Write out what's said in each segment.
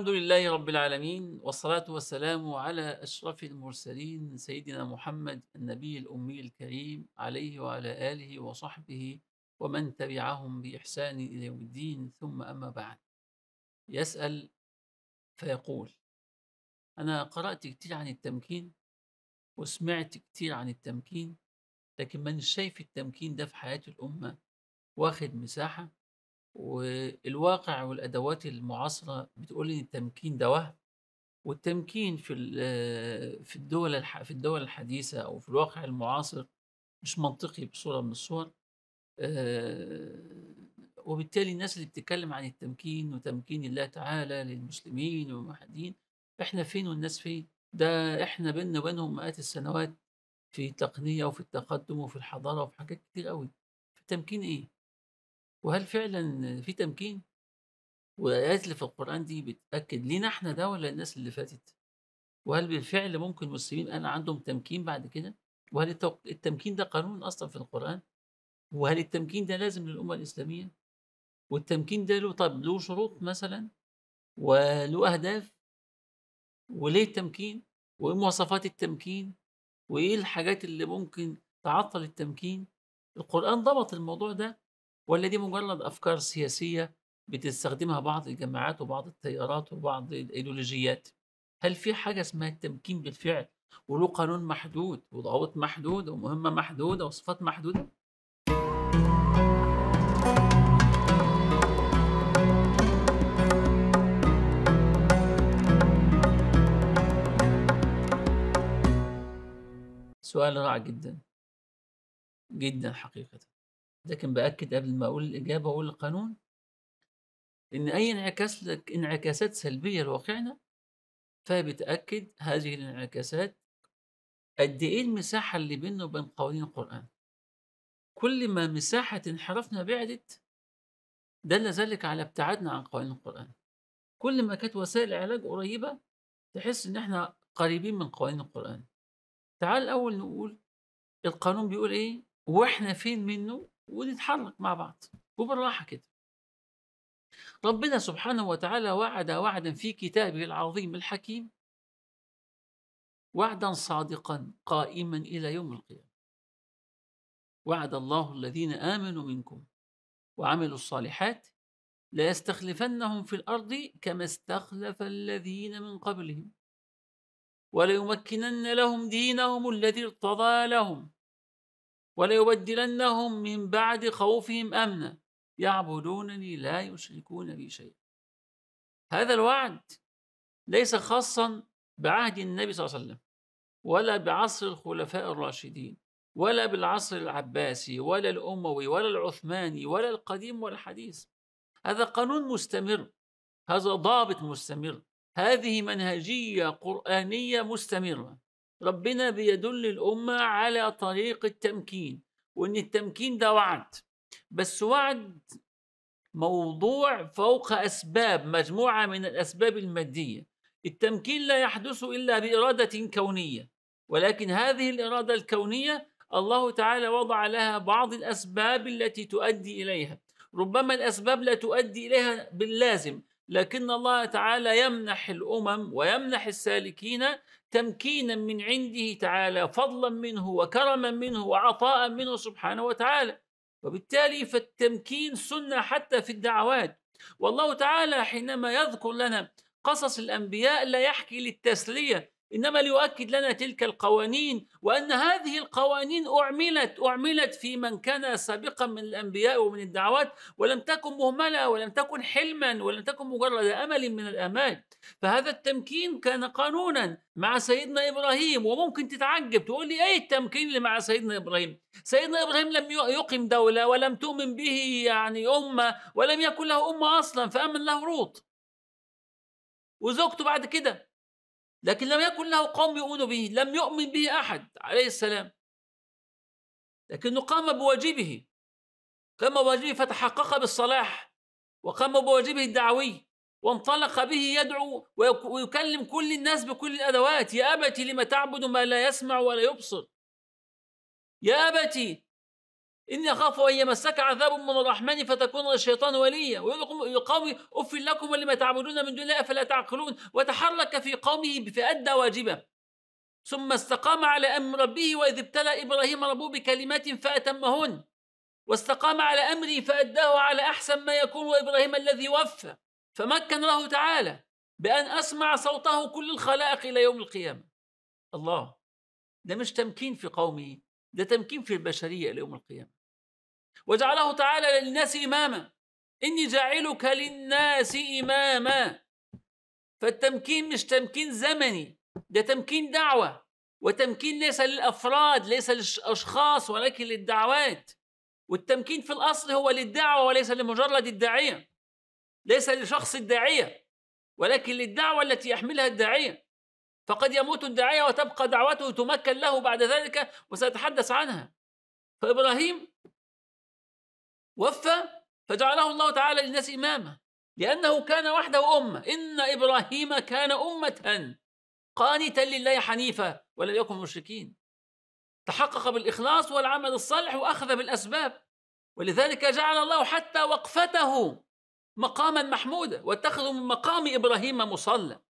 الحمد لله رب العالمين والصلاة والسلام على أشرف المرسلين سيدنا محمد النبي الأمي الكريم عليه وعلى آله وصحبه ومن تبعهم بإحسان إلى يوم الدين ثم أما بعد يسأل فيقول أنا قرأت كثير عن التمكين وسمعت كثير عن التمكين لكن من شايف التمكين ده في حياة الأمة واخد مساحة والواقع والادوات المعاصره بتقول ان التمكين ده وهم والتمكين في في الدول في الدول الحديثه او في الواقع المعاصر مش منطقي بصوره من الصور وبالتالي الناس اللي بتتكلم عن التمكين وتمكين الله تعالى للمسلمين والموحدين احنا فين والناس فين ده احنا بيننا وبينهم مئات السنوات في التقنيه وفي التقدم وفي الحضاره وفي حاجات كتير قوي في التمكين ايه وهل فعلا في تمكين والآيات اللي في القرآن دي بتأكد لينا احنا ده ولا الناس اللي فاتت وهل بالفعل ممكن المسلمين أنا عندهم تمكين بعد كده وهل التمكين ده قانون أصلا في القرآن وهل التمكين ده لازم للأمة الإسلامية والتمكين ده له طب له شروط مثلا وله أهداف وليه التمكين وإيه مواصفات التمكين وإيه الحاجات اللي ممكن تعطل التمكين القرآن ضبط الموضوع ده ولا دي مجرد أفكار سياسية بتستخدمها بعض الجماعات وبعض التيارات وبعض الأيديولوجيات هل في حاجة اسمها التمكين بالفعل وله قانون محدود وضوابط محدودة ومهمة محدودة وصفات محدودة؟ سؤال رائع جدا جدا حقيقة لكن باكد قبل ما اقول الاجابه واقول القانون ان اي انعكاس لك انعكاسات سلبيه لواقعنا فبتاكد هذه الانعكاسات قد ايه المساحه اللي بيننا وبين قوانين القران كل ما مساحه انحرافنا بعدت دل ذلك على ابتعادنا عن قوانين القرآن كل ما كانت وسائل العلاج قريبة تحس إن إحنا قريبين من قوانين القرآن تعال الأول نقول القانون بيقول إيه وإحنا فين منه ونتحرك مع بعض وبالراحة كده ربنا سبحانه وتعالى وعد وعدا في كتابه العظيم الحكيم وعدا صادقا قائما إلى يوم القيامة وعد الله الذين آمنوا منكم وعملوا الصالحات ليستخلفنهم في الأرض كما استخلف الذين من قبلهم وليمكنن لهم دينهم الذي ارتضى لهم وليبدلنهم من بعد خوفهم امنا يعبدونني لا يشركون بي شيئا هذا الوعد ليس خاصا بعهد النبي صلى الله عليه وسلم ولا بعصر الخلفاء الراشدين ولا بالعصر العباسي ولا الاموي ولا العثماني ولا القديم والحديث هذا قانون مستمر هذا ضابط مستمر هذه منهجيه قرانيه مستمره ربنا بيدل الأمة على طريق التمكين وإن التمكين ده وعد بس وعد موضوع فوق أسباب مجموعة من الأسباب المادية التمكين لا يحدث إلا بإرادة كونية ولكن هذه الإرادة الكونية الله تعالى وضع لها بعض الأسباب التي تؤدي إليها ربما الأسباب لا تؤدي إليها باللازم لكن الله تعالى يمنح الامم ويمنح السالكين تمكينا من عنده تعالى فضلا منه وكرما منه وعطاء منه سبحانه وتعالى وبالتالي فالتمكين سنه حتى في الدعوات والله تعالى حينما يذكر لنا قصص الانبياء لا يحكي للتسليه انما ليؤكد لنا تلك القوانين وان هذه القوانين اعملت اعملت في من كان سابقا من الانبياء ومن الدعوات ولم تكن مهمله ولم تكن حلما ولم تكن مجرد امل من الامال فهذا التمكين كان قانونا مع سيدنا ابراهيم وممكن تتعجب تقول لي ايه التمكين اللي مع سيدنا ابراهيم سيدنا ابراهيم لم يقم دوله ولم تؤمن به يعني امه ولم يكن له امه اصلا فامن له روط وزوجته بعد كده لكن لم يكن له قوم يؤمن به لم يؤمن به أحد عليه السلام لكنه قام بواجبه قام بواجبه فتحقق بالصلاح وقام بواجبه الدعوي وانطلق به يدعو ويكلم كل الناس بكل الأدوات يا أبتي لما تعبد ما لا يسمع ولا يبصر يا أبتي إني أخاف أن يمسك عذاب من الرحمن فتكون للشيطان وليا ويقول لقومي أف لكم ولما تعبدون من دون الله فلا تعقلون وتحرك في قومه فأدى واجبه ثم استقام على أمر ربه وإذ ابتلى إبراهيم ربه بكلمات فأتمهن واستقام على أمره فأداه على أحسن ما يكون وإبراهيم الذي وفى فمكن له تعالى بأن أسمع صوته كل الخلائق إلى يوم القيامة الله ده مش تمكين في قومه ده تمكين في البشرية إلى يوم القيامة وجعله تعالى للناس إماما إني جاعلك للناس إماما فالتمكين مش تمكين زمني ده تمكين دعوة وتمكين ليس للأفراد ليس للأشخاص ولكن للدعوات والتمكين في الأصل هو للدعوة وليس لمجرد الداعية ليس لشخص الداعية ولكن للدعوة التي يحملها الداعية فقد يموت الداعية وتبقى دعوته تمكن له بعد ذلك وسأتحدث عنها فإبراهيم وفى فجعله الله تعالى للناس إماما لأنه كان وحده أمة إن إبراهيم كان أمة قانتا لله حنيفا ولم يكن مشركين تحقق بالإخلاص والعمل الصالح وأخذ بالأسباب ولذلك جعل الله حتى وقفته مقاما محمودا واتخذوا من مقام إبراهيم مصلى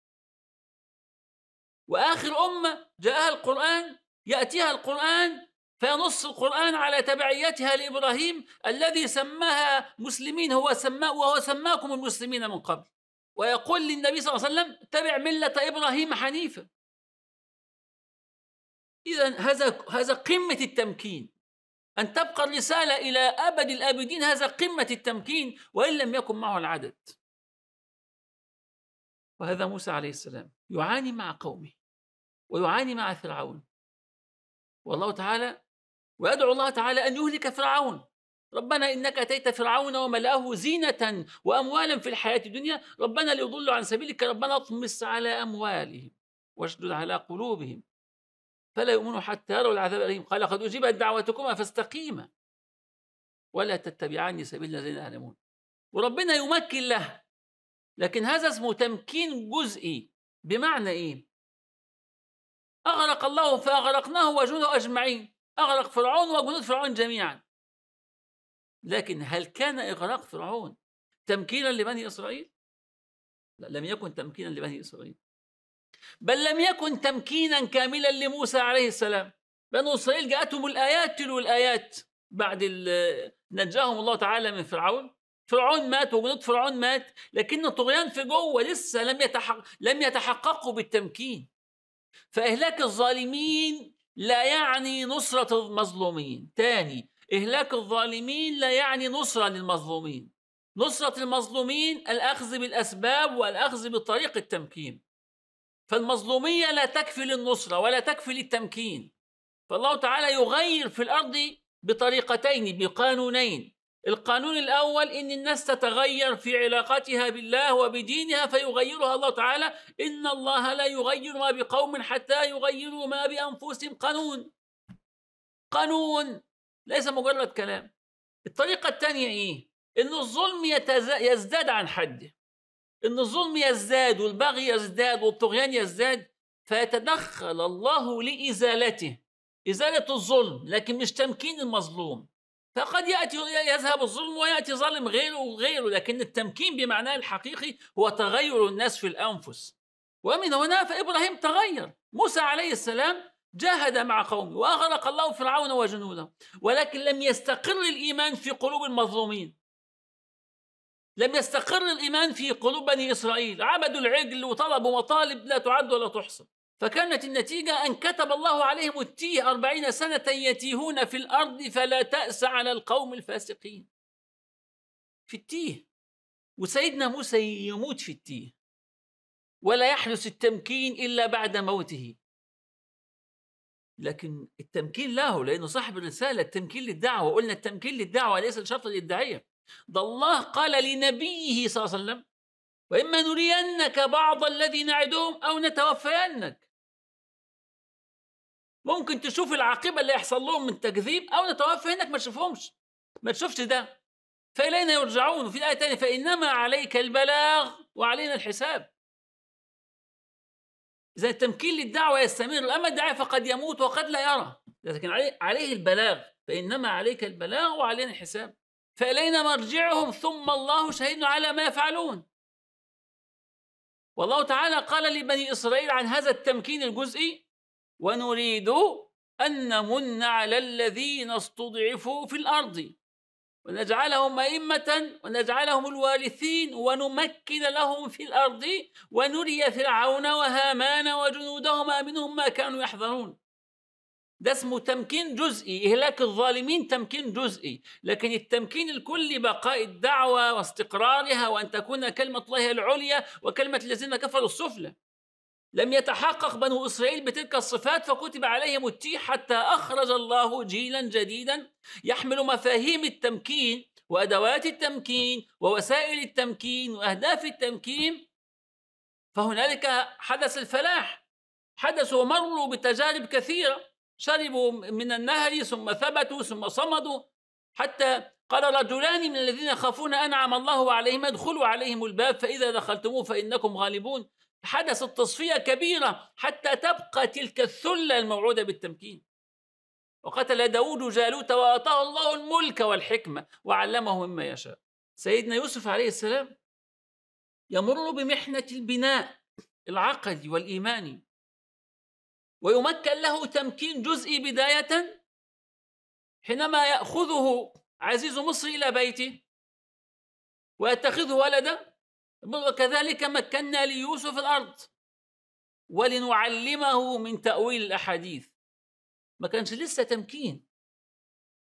وآخر أمة جاءها القرآن يأتيها القرآن فينص القرآن على تبعيتها لإبراهيم الذي سماها مسلمين هو سما وهو سماكم المسلمين من قبل ويقول للنبي صلى الله عليه وسلم تبع ملة إبراهيم حنيفا إذا هذا هذا قمة التمكين أن تبقى الرسالة إلى أبد الآبدين هذا قمة التمكين وإن لم يكن معه العدد وهذا موسى عليه السلام يعاني مع قومه ويعاني مع فرعون والله تعالى ويدعو الله تعالى أن يهلك فرعون ربنا إنك أتيت فرعون وملأه زينة وأموالا في الحياة الدنيا ربنا ليضلوا عن سبيلك ربنا اطمس على أموالهم واشدد على قلوبهم فلا يؤمنوا حتى يروا العذاب الأليم قال قد أجيبت دعوتكما فاستقيما ولا تتبعاني سبيل الذين يعلمون وربنا يمكن له لكن هذا اسمه تمكين جزئي بمعنى إيه؟ أغرق الله فأغرقناه وجنوده أجمعين أغرق فرعون وجنود فرعون جميعا لكن هل كان إغراق فرعون تمكينا لبني إسرائيل؟ لا لم يكن تمكينا لبني إسرائيل بل لم يكن تمكينا كاملا لموسى عليه السلام بنو إسرائيل جاءتهم الآيات تلو الآيات بعد نجاهم الله تعالى من فرعون فرعون مات وجنود فرعون مات لكن الطغيان في جوه لسه لم لم يتحققوا بالتمكين فإهلاك الظالمين لا يعني نصرة المظلومين تاني إهلاك الظالمين لا يعني نصرة للمظلومين نصرة المظلومين الأخذ بالأسباب والأخذ بطريق التمكين فالمظلومية لا تكفي للنصرة ولا تكفي للتمكين فالله تعالى يغير في الأرض بطريقتين بقانونين القانون الأول إن الناس تتغير في علاقتها بالله وبدينها فيغيرها الله تعالى إن الله لا يغير ما بقوم حتى يغيروا ما بأنفسهم قانون قانون ليس مجرد كلام الطريقة الثانية إيه؟ إن الظلم يتز... يزداد عن حده إن الظلم يزداد والبغي يزداد والطغيان يزداد فيتدخل الله لإزالته إزالة الظلم لكن مش تمكين المظلوم فقد يأتي يذهب الظلم ويأتي ظالم غيره وغيره لكن التمكين بمعناه الحقيقي هو تغير الناس في الأنفس ومن هنا فإبراهيم تغير موسى عليه السلام جاهد مع قومه وأغرق الله فرعون وجنوده ولكن لم يستقر الإيمان في قلوب المظلومين لم يستقر الإيمان في قلوب بني إسرائيل عبدوا العجل وطلبوا مطالب لا تعد ولا تحصى فكانت النتيجة أن كتب الله عليهم التيه أربعين سنة يتيهون في الأرض فلا تأس على القوم الفاسقين في التيه وسيدنا موسى يموت في التيه ولا يحدث التمكين إلا بعد موته لكن التمكين له لأنه صاحب الرسالة التمكين للدعوة وقلنا التمكين للدعوة ليس الشرط للدعية ده الله قال لنبيه صلى الله عليه وسلم وإما نرينك بعض الذي نعدهم أو نتوفينك ممكن تشوف العاقبه اللي يحصل لهم من تكذيب او نتوفى هناك ما تشوفهمش ما تشوفش ده فإلينا يرجعون وفي الآية الثانية فإنما عليك البلاغ وعلينا الحساب إذا التمكين للدعوة يستمر أما الداعي فقد يموت وقد لا يرى لكن عليه, عليه البلاغ فإنما عليك البلاغ وعلينا الحساب فإلينا مرجعهم ثم الله شهيد على ما يفعلون والله تعالى قال لبني إسرائيل عن هذا التمكين الجزئي ونريد أن نمن على الذين استضعفوا في الأرض ونجعلهم أئمة ونجعلهم الوارثين ونمكن لهم في الأرض ونري فرعون وهامان وجنودهما منهم ما كانوا يحذرون ده اسمه تمكين جزئي إهلاك الظالمين تمكين جزئي لكن التمكين الكلي بقاء الدعوة واستقرارها وأن تكون كلمة الله العليا وكلمة الذين كفروا السفلى لم يتحقق بنو إسرائيل بتلك الصفات فكتب عليهم التي حتى أخرج الله جيلا جديدا يحمل مفاهيم التمكين وأدوات التمكين ووسائل التمكين وأهداف التمكين فهنالك حدث الفلاح حدثوا ومروا بتجارب كثيرة شربوا من النهر ثم ثبتوا ثم صمدوا حتى قال رجلان من الذين يخافون أنعم الله عليهم ادخلوا عليهم الباب فإذا دخلتموه فإنكم غالبون حدثت تصفية كبيرة حتى تبقى تلك الثلة الموعودة بالتمكين وقتل داود جالوت وآتاه الله الملك والحكمة وعلمه مما يشاء سيدنا يوسف عليه السلام يمر بمحنة البناء العقدي والإيماني ويمكن له تمكين جزئي بداية حينما يأخذه عزيز مصر إلى بيته ويتخذه ولدا وكذلك مكنا ليوسف الارض ولنعلمه من تاويل الاحاديث ما كانش لسه تمكين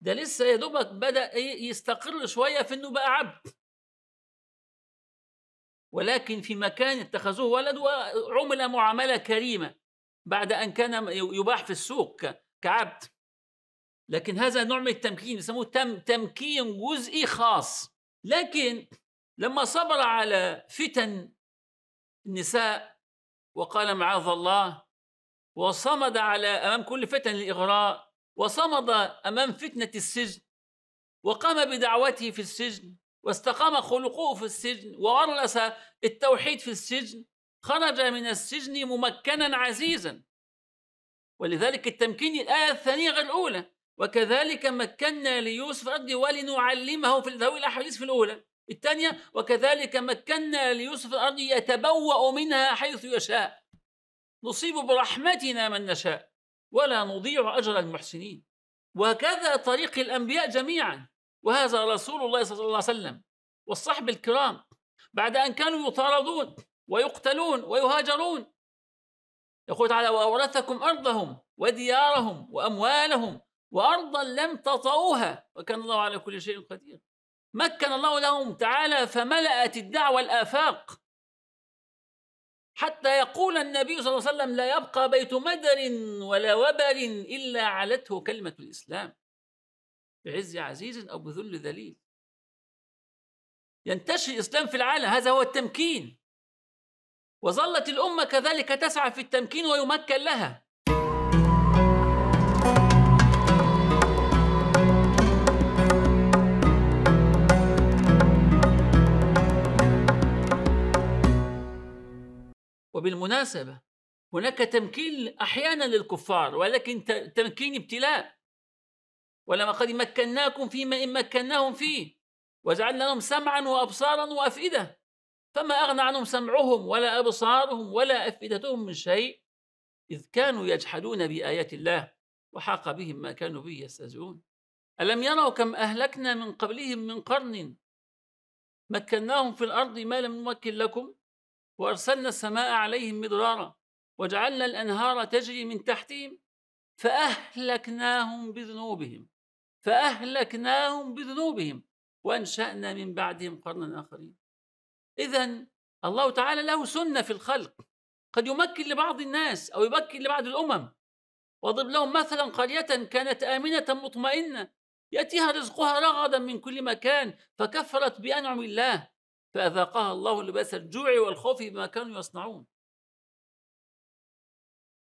ده لسه يا دوبك بدا إيه، يستقر شويه في انه بقى عبد ولكن في مكان اتخذوه ولد وعمل معامله كريمه بعد ان كان يباح في السوق كعبد لكن هذا نوع من التمكين يسموه تم تمكين جزئي خاص لكن لما صبر على فتن النساء وقال معاذ الله وصمد على امام كل فتن الاغراء وصمد امام فتنه السجن وقام بدعوته في السجن واستقام خلقه في السجن وورث التوحيد في السجن خرج من السجن ممكنا عزيزا ولذلك التمكين الآية الثانية غير الأولى وكذلك مكنا ليوسف في ولنعلمه في ذوي الأحاديث في الأولى الثانية وكذلك مكنا ليوسف في الأرض يتبوأ منها حيث يشاء نصيب برحمتنا من نشاء ولا نضيع أجر المحسنين وكذا طريق الأنبياء جميعا وهذا رسول الله صلى الله عليه وسلم والصحب الكرام بعد أن كانوا يطاردون ويقتلون ويهاجرون يقول تعالى وأورثكم أرضهم وديارهم وأموالهم وأرضا لم تطؤوها وكان الله على كل شيء قدير مكن الله لهم تعالى فملأت الدعوة الآفاق حتى يقول النبي صلى الله عليه وسلم لا يبقى بيت مدر ولا وبر إلا علته كلمة الإسلام بعز عزيز أو بذل ذليل ينتشر الإسلام في العالم هذا هو التمكين وظلت الأمة كذلك تسعى في التمكين ويمكن لها وبالمناسبة هناك تمكين أحيانا للكفار ولكن تمكين ابتلاء ولما قد مكناكم فيما إن مكناهم فيه وجعلنا لهم سمعا وأبصارا وأفئدة فما أغنى عنهم سمعهم ولا أبصارهم ولا أفئدتهم من شيء إذ كانوا يجحدون بآيات الله وحاق بهم ما كانوا به يستهزئون ألم يروا كم أهلكنا من قبلهم من قرن مكناهم في الأرض ما لم نمكن لكم وأرسلنا السماء عليهم مدرارا وجعلنا الأنهار تجري من تحتهم فأهلكناهم بذنوبهم فأهلكناهم بذنوبهم وأنشأنا من بعدهم قرنا آخرين إذا الله تعالى له سنة في الخلق قد يمكن لبعض الناس أو يمكن لبعض الأمم واضرب لهم مثلا قرية كانت آمنة مطمئنة يأتيها رزقها رغدا من كل مكان فكفرت بأنعم الله فأذاقها الله لباس الجوع والخوف بما كانوا يصنعون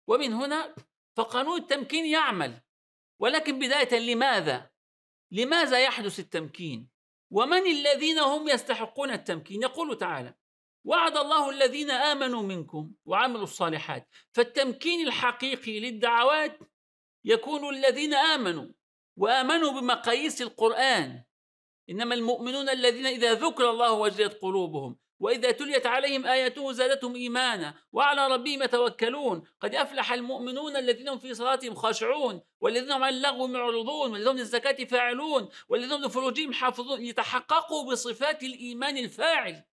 ومن هنا فقانون التمكين يعمل ولكن بداية لماذا؟ لماذا يحدث التمكين؟ ومن الذين هم يستحقون التمكين؟ يقول تعالى: وعد الله الذين آمنوا منكم وعملوا الصالحات، فالتمكين الحقيقي للدعوات يكون الذين آمنوا وآمنوا بمقاييس القرآن إنما المؤمنون الذين إذا ذكر الله وجلت قلوبهم وإذا تليت عليهم آياته زادتهم إيمانا وعلى ربهم يتوكلون قد أفلح المؤمنون الذين هم في صلاتهم خاشعون والذين هم عن اللغو معرضون والذين هم للزكاة فاعلون والذين هم لفروجهم حافظون يتحققوا بصفات الإيمان الفاعل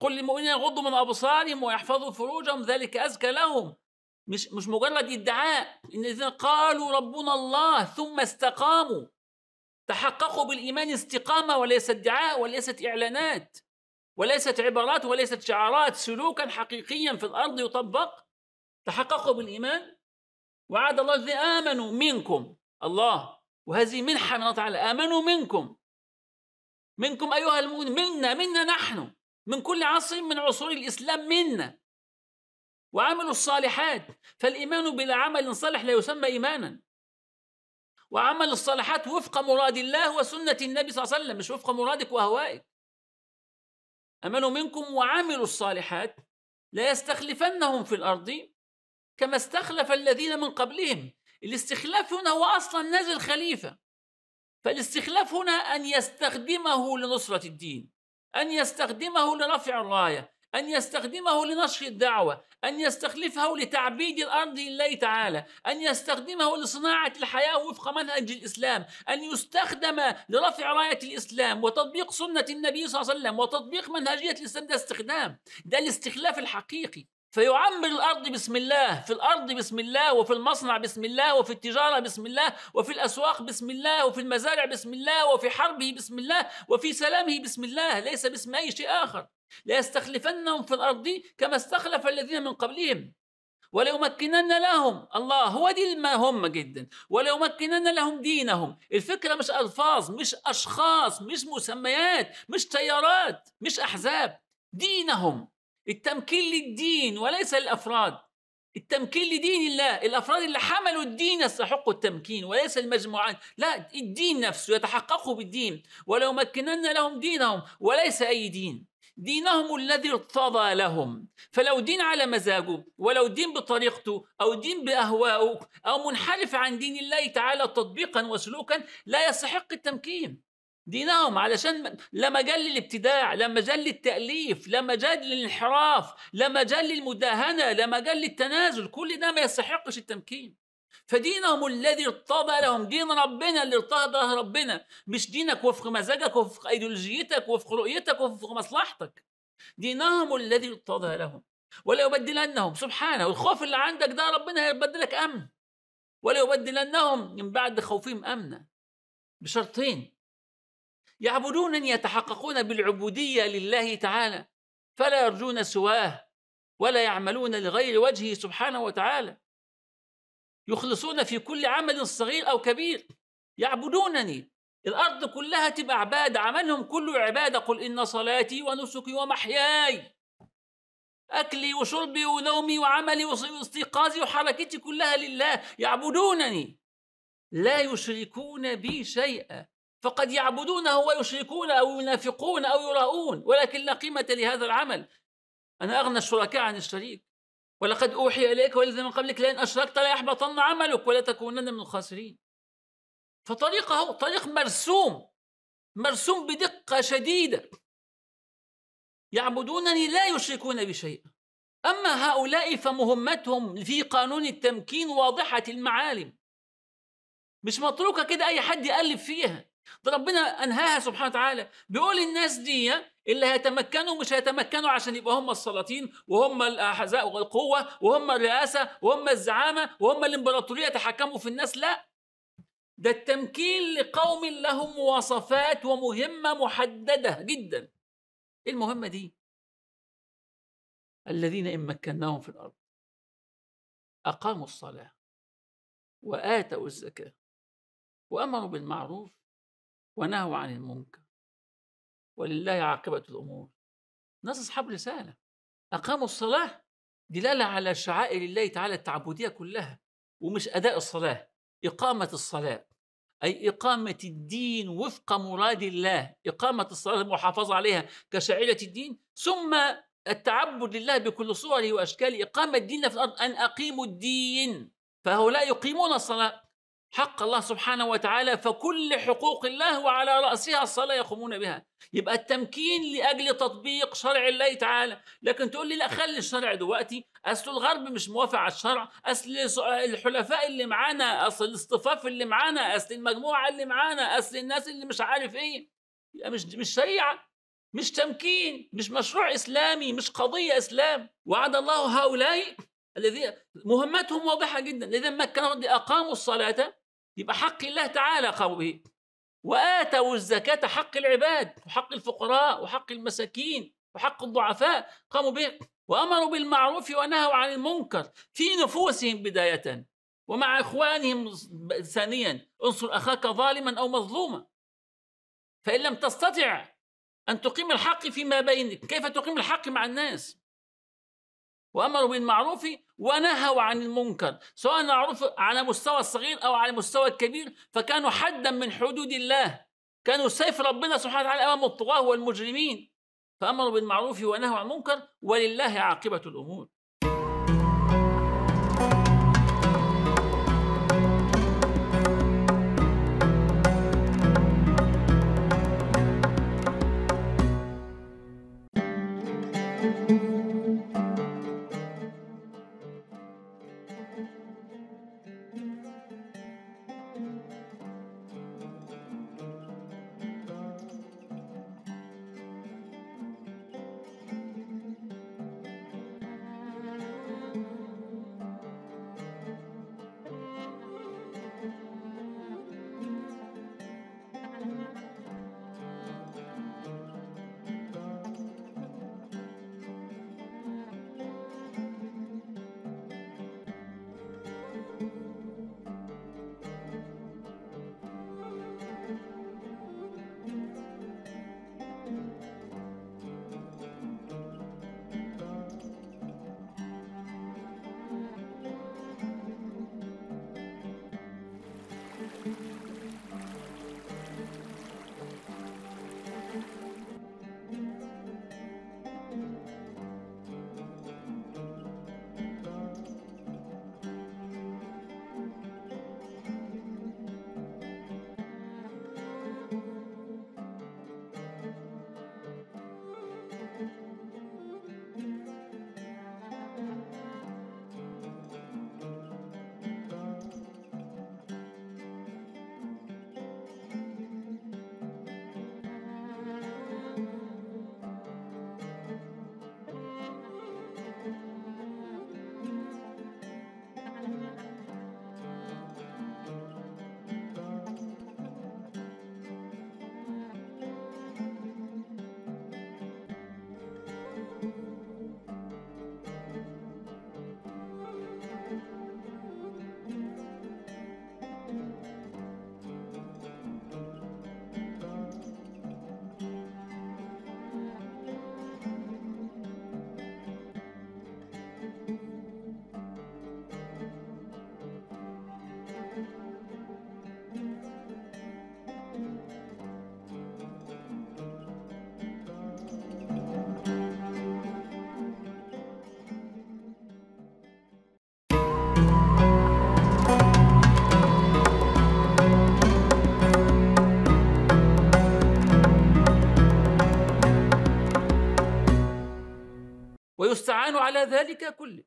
قل للمؤمنين يغضوا من أبصارهم ويحفظوا فروجهم ذلك أزكى لهم مش مش مجرد ادعاء ان الذين قالوا ربنا الله ثم استقاموا تحققوا بالايمان استقامه وليس ادعاء وليست اعلانات وليست عبارات وليست شعارات سلوكا حقيقيا في الارض يطبق تحققوا بالايمان وعد الله الذين امنوا منكم الله وهذه منحه من الله تعالى امنوا منكم منكم ايها المؤمنون منا منا نحن من كل عصر من عصور الاسلام منا وعملوا الصالحات فالايمان بلا عمل صالح لا يسمى ايمانا وعمل الصالحات وفق مراد الله وسنة النبي صلى الله عليه وسلم مش وفق مرادك وأهوائك أمنوا منكم وعملوا الصالحات لا يستخلفنهم في الأرض كما استخلف الذين من قبلهم الاستخلاف هنا هو أصلا نازل خليفة فالاستخلاف هنا أن يستخدمه لنصرة الدين أن يستخدمه لرفع الراية أن يستخدمه لنشر الدعوة أن يستخلفه لتعبيد الأرض لله تعالى أن يستخدمه لصناعة الحياة وفق منهج الإسلام أن يستخدم لرفع راية الإسلام وتطبيق سنة النبي صلى الله عليه وسلم وتطبيق منهجية الإسلام ده استخدام ده الاستخلاف الحقيقي فيعمر الارض بسم الله في الارض بسم الله وفي المصنع بسم الله وفي التجاره بسم الله وفي الاسواق بسم الله وفي المزارع بسم الله وفي حربه بسم الله وفي سلامه بسم الله ليس باسم اي شيء اخر ليستخلفنهم في الارض كما استخلف الذين من قبلهم وليمكنن لهم الله هو دي ما هم جدا وليمكنن لهم دينهم الفكره مش الفاظ مش اشخاص مش مسميات مش تيارات مش احزاب دينهم التمكين للدين وليس للافراد التمكين لدين الله الافراد اللي حملوا الدين يستحقوا التمكين وليس المجموعات لا الدين نفسه يتحققوا بالدين ولو مكننا لهم دينهم وليس اي دين دينهم الذي ارتضى لهم فلو دين على مزاجه ولو دين بطريقته أو دين بأهوائه أو منحرف عن دين الله تعالى تطبيقا وسلوكا لا يستحق التمكين دينهم علشان لا مجال للابتداع لا مجال للتأليف لا مجال للانحراف لا مجال للمداهنة لا مجال للتنازل كل ده ما يستحقش التمكين فدينهم الذي ارتضى لهم دين ربنا اللي ارتضى ربنا مش دينك وفق مزاجك وفق ايديولوجيتك وفق رؤيتك وفق مصلحتك دينهم الذي ارتضى لهم وليبدلنهم سبحانه الخوف اللي عندك ده ربنا هيبدلك امن وليبدلنهم من بعد خوفهم امنا بشرطين يعبدونني يتحققون بالعبودية لله تعالى فلا يرجون سواه ولا يعملون لغير وجهه سبحانه وتعالى يخلصون في كل عمل صغير أو كبير يعبدونني الأرض كلها تبقى عباد عملهم كله عبادة قل إن صلاتي ونسكي ومحياي أكلي وشربي ونومي وعملي واستيقاظي وحركتي كلها لله يعبدونني لا يشركون بي شيئا فقد يعبدونه ويشركون أو ينافقون أو يراؤون ولكن لا قيمة لهذا العمل أنا أغنى الشركاء عن الشريك ولقد أوحي إليك والذين من قبلك لئن أشركت ليحبطن عملك ولتكونن من الخاسرين فطريقه طريق مرسوم مرسوم بدقة شديدة يعبدونني لا يشركون بشيء أما هؤلاء فمهمتهم في قانون التمكين واضحة المعالم مش متروكة كده أي حد يالف فيها ده طيب ربنا انهاها سبحانه وتعالى بيقول الناس دي اللي هيتمكنوا مش هيتمكنوا عشان يبقى هم السلاطين وهم الاحزاء والقوه وهم الرئاسه وهم الزعامه وهم الامبراطوريه يتحكموا في الناس لا ده التمكين لقوم لهم مواصفات ومهمه محدده جدا ايه المهمه دي الذين ان مكناهم في الارض اقاموا الصلاه واتوا الزكاه وامروا بالمعروف ونهوا عن المنكر ولله عاقبة الأمور ناس أصحاب رسالة أقاموا الصلاة دلالة على شعائر الله تعالى التعبدية كلها ومش أداء الصلاة إقامة الصلاة أي إقامة الدين وفق مراد الله إقامة الصلاة المحافظة عليها كشعيرة الدين ثم التعبد لله بكل صوره وأشكاله إقامة الدين في الأرض أن أقيموا الدين فهؤلاء يقيمون الصلاة حق الله سبحانه وتعالى فكل حقوق الله وعلى رأسها الصلاة يقومون بها يبقى التمكين لأجل تطبيق شرع الله تعالى لكن تقول لي لا خلي الشرع دلوقتي أصل الغرب مش موافق على الشرع أصل الحلفاء اللي معانا أصل الاصطفاف اللي معانا أصل المجموعة اللي معانا أصل الناس اللي مش عارف إيه يبقى مش مش شريعة مش تمكين مش مشروع إسلامي مش قضية إسلام وعد الله هؤلاء الذين مهمتهم واضحة جدا الذين مكنهم أقاموا الصلاة يبقى حق الله تعالى قاموا به وآتوا الزكاة حق العباد وحق الفقراء وحق المساكين وحق الضعفاء قاموا به وأمروا بالمعروف ونهوا عن المنكر في نفوسهم بداية ومع إخوانهم ثانيا انصر أخاك ظالما أو مظلوما فإن لم تستطع أن تقيم الحق فيما بينك كيف تقيم الحق مع الناس وامروا بالمعروف ونهوا عن المنكر سواء معروف على مستوى الصغير او على مستوى الكبير فكانوا حدا من حدود الله كانوا سيف ربنا سبحانه وتعالى امام الطغاه والمجرمين فامروا بالمعروف ونهوا عن المنكر ولله عاقبه الامور نحن على ذلك كله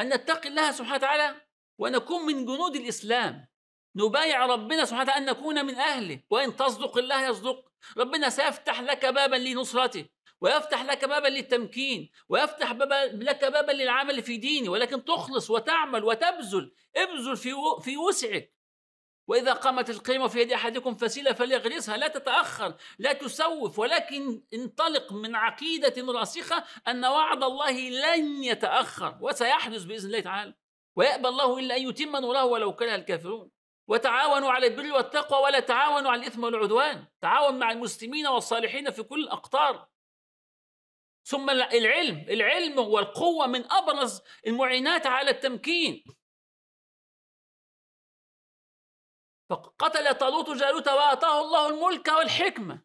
أن نتقي الله سبحانه وتعالى ونكون من جنود الإسلام نبايع ربنا سبحانه وتعالى أن نكون من أهله وإن تصدق الله يصدق ربنا سيفتح لك بابا لنصرته ويفتح لك بابا للتمكين ويفتح بابا لك بابا للعمل في دينه ولكن تخلص وتعمل وتبذل ابذل في في وسعك وإذا قامت القيمة في يد أحدكم فسيلة فليغرسها لا تتأخر لا تسوف ولكن انطلق من عقيدة راسخة أن وعد الله لن يتأخر وسيحدث بإذن الله تعالى ويأبى الله إلا أن يتم نوره ولو كره الكافرون وتعاونوا على البر والتقوى ولا تعاونوا على الإثم والعدوان تعاون مع المسلمين والصالحين في كل الأقطار ثم العلم العلم والقوة من أبرز المعينات على التمكين فقتل طالوت جالوت وآتاه الله الملك والحكمة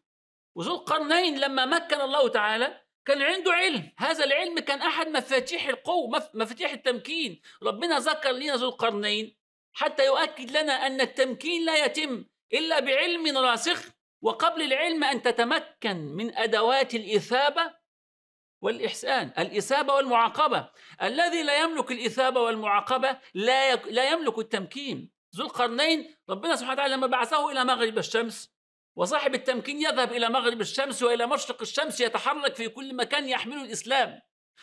وذو القرنين لما مكن الله تعالى كان عنده علم هذا العلم كان أحد مفاتيح القوة مفاتيح التمكين ربنا ذكر لنا ذو القرنين حتى يؤكد لنا أن التمكين لا يتم إلا بعلم راسخ وقبل العلم أن تتمكن من أدوات الإثابة والإحسان الإثابة والمعاقبة الذي لا يملك الإثابة والمعاقبة لا, يك... لا يملك التمكين ذو القرنين ربنا سبحانه وتعالى لما بعثه إلى مغرب الشمس وصاحب التمكين يذهب إلى مغرب الشمس وإلى مشرق الشمس يتحرك في كل مكان يحمل الإسلام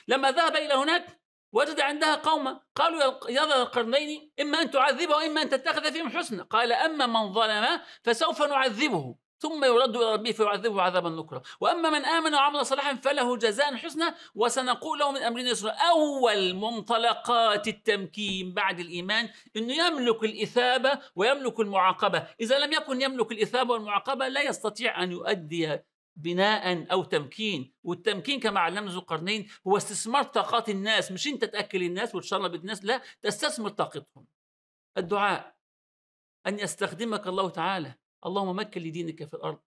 لما ذهب إلى هناك وجد عندها قوما قالوا يا ذا القرنين إما أن تعذبه وإما أن تتخذ فيهم حسنا قال أما من ظلم فسوف نعذبه ثم يرد إلى ربه فيعذبه عذابا نكرا وأما من آمن وعمل صالحا فله جزاء حسنى وسنقول له من أمرنا يسرا أول منطلقات التمكين بعد الإيمان أنه يملك الإثابة ويملك المعاقبة إذا لم يكن يملك الإثابة والمعاقبة لا يستطيع أن يؤدي بناء او تمكين والتمكين كما علمنا ذو القرنين هو استثمار طاقات الناس مش انت تاكل الناس وتشرب الناس لا تستثمر طاقتهم الدعاء ان يستخدمك الله تعالى اللهم مكن لدينك في الارض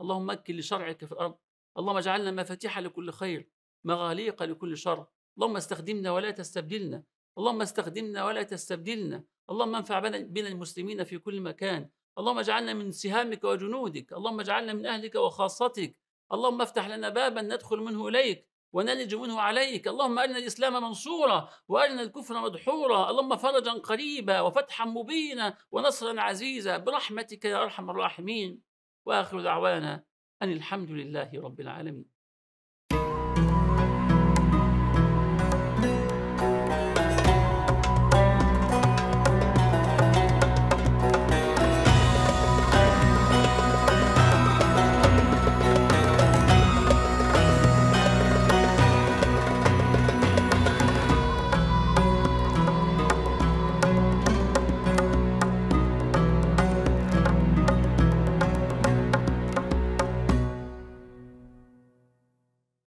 اللهم مكن لشرعك في الارض اللهم اجعلنا مفاتيح لكل خير مغاليق لكل شر اللهم استخدمنا ولا تستبدلنا اللهم استخدمنا ولا تستبدلنا اللهم انفع بنا المسلمين في كل مكان اللهم اجعلنا من سهامك وجنودك اللهم اجعلنا من اهلك وخاصتك اللهم افتح لنا بابا ندخل منه اليك ونلج منه عليك اللهم أرنا الإسلام منصورا وأرنا الكفر مدحورا اللهم فرجا قريبا وفتحا مبينا ونصرا عزيزا برحمتك يا أرحم الراحمين وآخر دعوانا أن الحمد لله رب العالمين